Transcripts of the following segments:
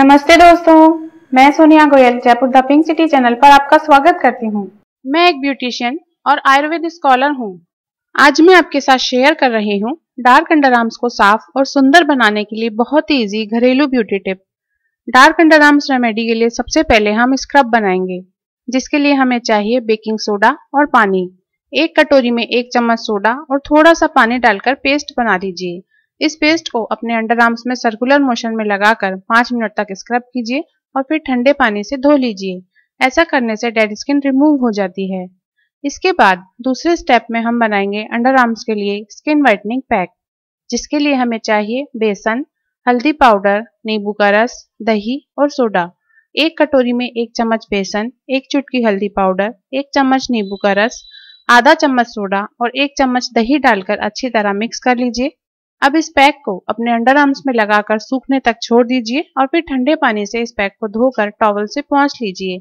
नमस्ते दोस्तों मैं Sonia Goyal Jaipur the pink city channel पर आपका स्वागत करती हूँ मैं एक ब्यूटिशियन और आयुर्वेद स्कॉलर हूँ आज मैं आपके साथ शेयर कर रही हूँ डार्क अंडर आर्म्स को साफ और सुंदर बनाने के लिए बहुत ही इजी घरेलू beauty tip dark underarms remedy के लिए सबसे पहले हम स्क्रब बनाएंगे जिसके लिए हमें चाहिए बेकिंग सोडा और पानी एक कटोरी में एक चम्मच सोडा और थोड़ा सा पानी डालकर पेस्ट बना लीजिए इस पेस्ट को अपने अंडर आर्म्स में सर्कुलर मोशन में लगाकर पांच मिनट तक स्क्रब कीजिए और फिर ठंडे पानी से धो लीजिए ऐसा करने से डेड स्किन रिमूव हो जाती है इसके बाद दूसरे स्टेप में हम बनाएंगे अंडर आर्म्स के लिए स्किन वाइटनिंग पैक जिसके लिए हमें चाहिए बेसन हल्दी पाउडर नींबू का रस दही और सोडा एक कटोरी में एक चम्मच बेसन एक चुटकी हल्दी पाउडर एक चम्मच नींबू का रस आधा चम्मच सोडा और एक चम्मच दही डालकर अच्छी तरह मिक्स कर लीजिए अब इस पैक को अपने अंडर आर्म्स में लगाकर सूखने तक छोड़ दीजिए और फिर ठंडे पानी से इस पैक को धोकर टॉवल से पहुंच लीजिए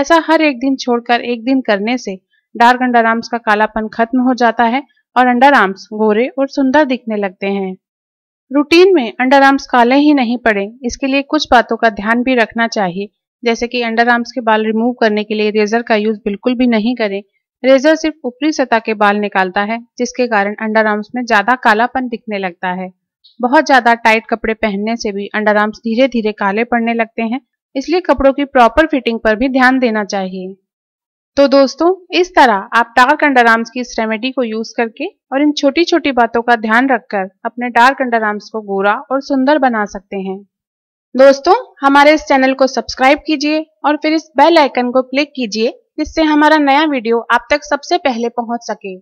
ऐसा हर एक दिन छोड़कर एक दिन करने से डार्क अंडर आर्म्स का कालापन खत्म हो जाता है और अंडर आर्म्स गोरे और सुंदर दिखने लगते हैं रूटीन में अंडर आर्म्स काले ही नहीं पड़े इसके लिए कुछ बातों का ध्यान भी रखना चाहिए जैसे कि अंडर आर्म्स के बाल रिमूव करने के लिए रेजर का यूज बिल्कुल भी नहीं करें रेजर सिर्फ ऊपरी सतह के बाल निकालता है जिसके कारण अंडर आर्म्स में ज्यादा कालापन दिखने लगता है बहुत ज्यादा टाइट कपड़े पहनने से भी अंडर आर्म्स धीरे धीरे काले पड़ने लगते हैं इसलिए कपड़ों की प्रॉपर फिटिंग पर भी ध्यान देना चाहिए तो दोस्तों इस तरह आप डार्क अंडर आर्म्स की इस रेमेडी को यूज करके और इन छोटी छोटी बातों का ध्यान रखकर अपने डार्क अंडर आर्म्स को गोरा और सुंदर बना सकते हैं दोस्तों हमारे इस चैनल को सब्सक्राइब कीजिए और फिर इस बेल आइकन को क्लिक कीजिए जिससे हमारा नया वीडियो आप तक सबसे पहले पहुंच सके